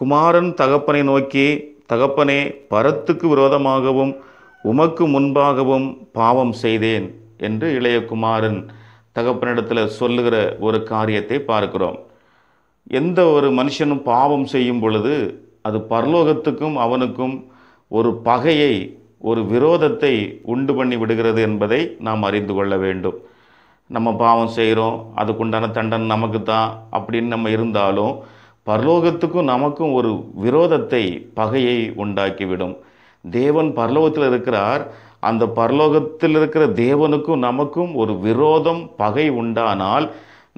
குமாரன் தகப்பனை நோக்கி தகப்பனே பரத்துக்கு விரோதமாகவும் உமக்கு முன்பாகவும் பாவம் செய்தேன் என்று இளைய குமாரன் தகப்பனிடத்தில் சொல்லுகிற ஒரு காரியத்தை பார்க்கிறோம் எந்த ஒரு மனுஷனும் பாவம் செய்யும் பொழுது அது பரலோகத்துக்கும் அவனுக்கும் ஒரு பகையை ஒரு விரோதத்தை உண்டு பண்ணி விடுகிறது என்பதை நாம் அறிந்து கொள்ள வேண்டும் நம்ம பாவம் செய்கிறோம் அதுக்குண்டான தண்டன் நமக்கு தான் அப்படின்னு நம்ம இருந்தாலும் பரலோகத்துக்கும் நமக்கும் ஒரு விரோதத்தை பகையை உண்டாக்கிவிடும் தேவன் பரலோகத்தில் இருக்கிறார் அந்த பரலோகத்தில் இருக்கிற தேவனுக்கும் நமக்கும் ஒரு விரோதம் பகை உண்டானால்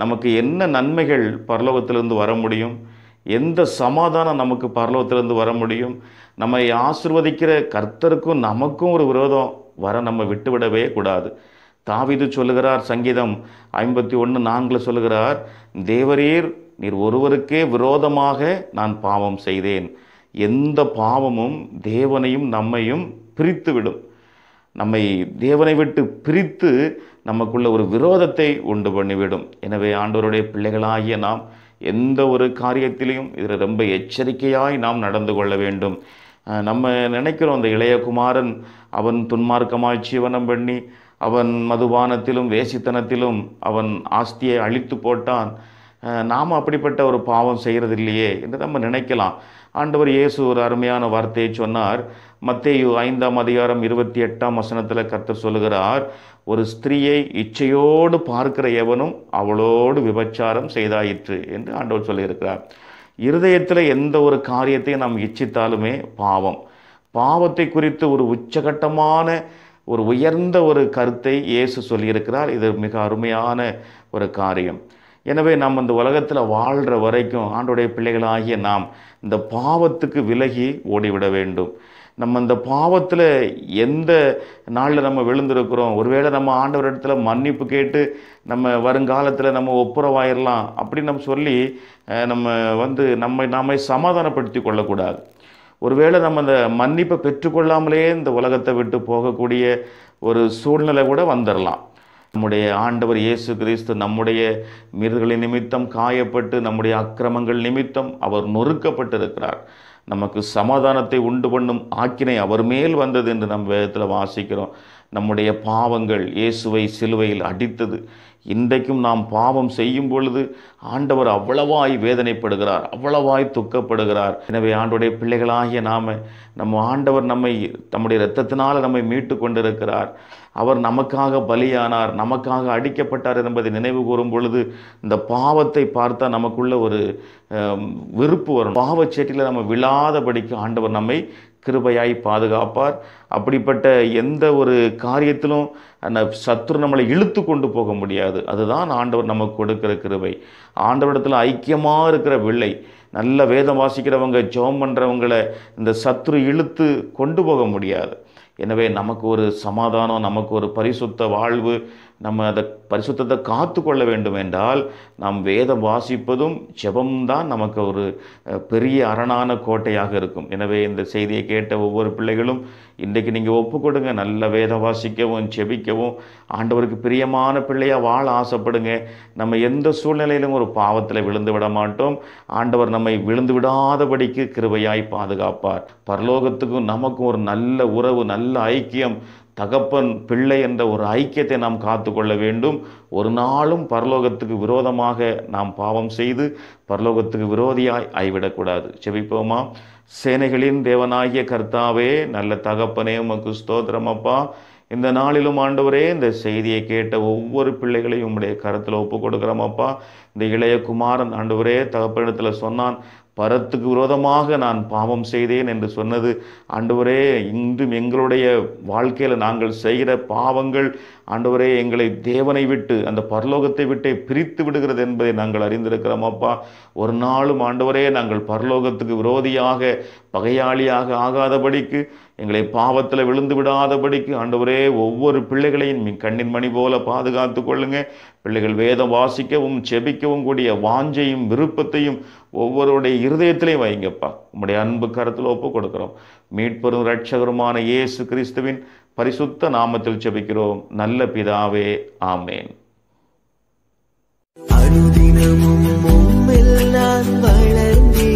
நமக்கு என்ன நன்மைகள் பரலோகத்திலிருந்து வர முடியும் எந்த சமாதானம் நமக்கு பரலோகத்திலிருந்து வர முடியும் நம்மை ஆசிர்வதிக்கிற கர்த்தருக்கும் நமக்கும் ஒரு விரோதம் வர நம்ம விட்டுவிடவே கூடாது தாவிது சொல்லுகிறார் சங்கீதம் ஐம்பத்தி ஒன்று நான்கில் சொல்லுகிறார் தேவரீர் நீர் ஒருவருக்கே விரோதமாக நான் பாவம் செய்தேன் எந்த பாவமும் தேவனையும் நம்மையும் பிரித்துவிடும் நம்மை தேவனை விட்டு பிரித்து நமக்குள்ள ஒரு விரோதத்தை உண்டு பண்ணிவிடும் எனவே ஆண்டவருடைய பிள்ளைகளாகிய நாம் எந்த ஒரு காரியத்திலையும் இதில் ரொம்ப எச்சரிக்கையாய் நாம் நடந்து கொள்ள வேண்டும் நம்ம நினைக்கிறோம் அந்த இளையகுமாரன் அவன் துன்மார்க்கமாய் சீவனம் பண்ணி அவன் மதுபானத்திலும் வேசித்தனத்திலும் அவன் ஆஸ்தியை அழித்து போட்டான் நாம் அப்படிப்பட்ட ஒரு பாவம் செய்கிறது இல்லையே என்று நம்ம நினைக்கலாம் ஆண்டவர் இயேசு ஒரு அருமையான வார்த்தையை சொன்னார் மத்தேயு ஐந்தாம் அதிகாரம் இருபத்தி எட்டாம் வசனத்தில் கர்த்தர் சொல்லுகிறார் ஒரு ஸ்திரீயை இச்சையோடு பார்க்கிற எவனும் அவளோடு விபச்சாரம் செய்தாயிற்று என்று ஆண்டவர் சொல்லியிருக்கிறார் இருதயத்தில் எந்த ஒரு காரியத்தையும் நாம் இச்சித்தாலுமே பாவம் பாவத்தை குறித்து ஒரு உச்சகட்டமான ஒரு உயர்ந்த ஒரு கருத்தை இயேசு சொல்லியிருக்கிறார் இது மிக அருமையான ஒரு காரியம் எனவே நாம் இந்த உலகத்தில் வாழ்கிற வரைக்கும் ஆண்டுடைய பிள்ளைகளாகிய நாம் இந்த பாவத்துக்கு விலகி ஓடிவிட வேண்டும் நம்ம இந்த பாவத்தில் எந்த நாளில் நம்ம விழுந்திருக்கிறோம் ஒருவேளை நம்ம ஆண்டவரிடத்தில் மன்னிப்பு கேட்டு நம்ம வருங்காலத்தில் நம்ம ஒப்புரவாயிடலாம் அப்படின்னு நம்ம சொல்லி நம்ம வந்து நம்மை நாம சமாதானப்படுத்தி கொள்ளக்கூடாது ஒருவேளை நம்ம அந்த மன்னிப்பை பெற்றுக்கொள்ளாமலே இந்த உலகத்தை விட்டு போகக்கூடிய ஒரு சூழ்நிலை கூட வந்துடலாம் நம்முடைய ஆண்டவர் இயேசு கிறிஸ்து நம்முடைய மீறுதலின் நிமித்தம் காயப்பட்டு நம்முடைய அக்கிரமங்கள் நிமித்தம் அவர் நொறுக்கப்பட்டிருக்கிறார் நமக்கு சமாதானத்தை உண்டு பண்ணும் ஆக்கினை அவர் மேல் வந்தது என்று நம் வேதத்தில் வாசிக்கிறோம் நம்முடைய பாவங்கள் இயேசுவை சிலுவையில் அடித்தது இன்றைக்கும் நாம் பாவம் செய்யும் பொழுது ஆண்டவர் அவ்வளவாய் வேதனைப்படுகிறார் அவ்வளவாய் துக்கப்படுகிறார் எனவே ஆண்டுடைய பிள்ளைகளாகிய நாம நம்ம ஆண்டவர் நம்மை நம்முடைய இரத்தத்தினால் நம்மை மீட்டு கொண்டிருக்கிறார் அவர் நமக்காக பலியானார் நமக்காக அடிக்கப்பட்டார் என்பதை நினைவு கூறும் பொழுது இந்த பாவத்தை பார்த்தா நமக்குள்ள ஒரு விருப்பு வரும் பாவச்சேட்டியில் நம்ம விழாதபடிக்கு ஆண்டவர் நம்மை கிருபையாய் பாதுகாப்பார் அப்படிப்பட்ட எந்த ஒரு காரியத்திலும் அந்த சத்ரு நம்மளை இழுத்து கொண்டு போக முடியாது அதுதான் ஆண்டவர் நமக்கு கொடுக்கிற கிருபை ஆண்டவரிடத்தில் ஐக்கியமாக இருக்கிற பிள்ளை நல்ல வேதம் வாசிக்கிறவங்க ஜோம் பண்ணுறவங்களை இந்த சத்ரு இழுத்து கொண்டு போக முடியாது எனவே நமக்கு ஒரு சமாதானம் நமக்கு ஒரு பரிசுத்த வாழ்வு நம்ம அதை பரிசுத்தத்தை காத்து கொள்ள வேண்டும் என்றால் நாம் வேதம் வாசிப்பதும் ஜெபம்தான் நமக்கு ஒரு பெரிய அரணான கோட்டையாக இருக்கும் எனவே இந்த செய்தியை கேட்ட ஒவ்வொரு பிள்ளைகளும் இன்றைக்கு நீங்கள் ஒப்பு கொடுங்க நல்ல வேதம் வாசிக்கவும் செபிக்கவும் ஆண்டவருக்கு பிரியமான பிள்ளையாக வாழ ஆசைப்படுங்க நம்ம எந்த சூழ்நிலையிலும் ஒரு பாவத்தில் விழுந்து விட மாட்டோம் ஆண்டவர் நம்மை விழுந்து விடாதபடிக்கு கிருபையாய் பாதுகாப்பார் பரலோகத்துக்கும் நமக்கும் ஒரு நல்ல உறவு நல்ல ஐக்கியம் தகப்பன் பிள்ளை என்ற ஒரு ஐக்கியத்தை நாம் காத்து கொள்ள வேண்டும் ஒரு நாளும் பரலோகத்துக்கு விரோதமாக நாம் பாவம் செய்து பரலோகத்துக்கு விரோதியாய் ஆய்விடக்கூடாது செவிப்போமா சேனைகளின் தேவனாகிய கர்த்தாவே நல்ல தகப்பனே உமக்கு ஸ்தோத்திரம் அப்பா இந்த நாளிலும் ஆண்டவரே இந்த செய்தியை கேட்ட ஒவ்வொரு பிள்ளைகளையும் உம்முடைய கருத்தில் ஒப்பு கொடுக்குறோம் அப்பா இந்த இளைய குமாரன் ஆண்டவரே தகப்பனிடத்தில் சொன்னான் பரத்துக்கு விரோதமாக நான் பாவம் செய்தேன் என்று சொன்னது ஆண்டவரே இன்றும் எங்களுடைய வாழ்க்கையில் நாங்கள் செய்கிற பாவங்கள் ஆண்டவரே எங்களை தேவனை விட்டு அந்த பரலோகத்தை விட்டே பிரித்து விடுகிறது என்பதை நாங்கள் அறிந்திருக்கிறோம் அப்பா ஒரு நாளும் ஆண்டவரே நாங்கள் பரலோகத்துக்கு விரோதியாக பகையாளியாக ஆகாதபடிக்கு எங்களை பாவத்தில் விழுந்து விடாதபடிக்கு ஆண்டவரே ஒவ்வொரு பிள்ளைகளையும் கண்ணின் மணி போல பாதுகாத்து கொள்ளுங்க பிள்ளைகள் வேதம் வாசிக்கவும் செபிக்கவும் கூடிய வாஞ்சையும் விருப்பத்தையும் ஒவ்வொருடைய இருதயத்திலையும் வைங்கப்பா உம்முடைய அன்பு கருத்தில் ஒப்பு கொடுக்குறோம் மீட்பெரும் ரட்சகருமான இயேசு கிறிஸ்துவின் பரிசுத்த நாமத்தில் செபிக்கிறோம் நல்ல பிதாவே ஆமேன் அனுதினமும் நான்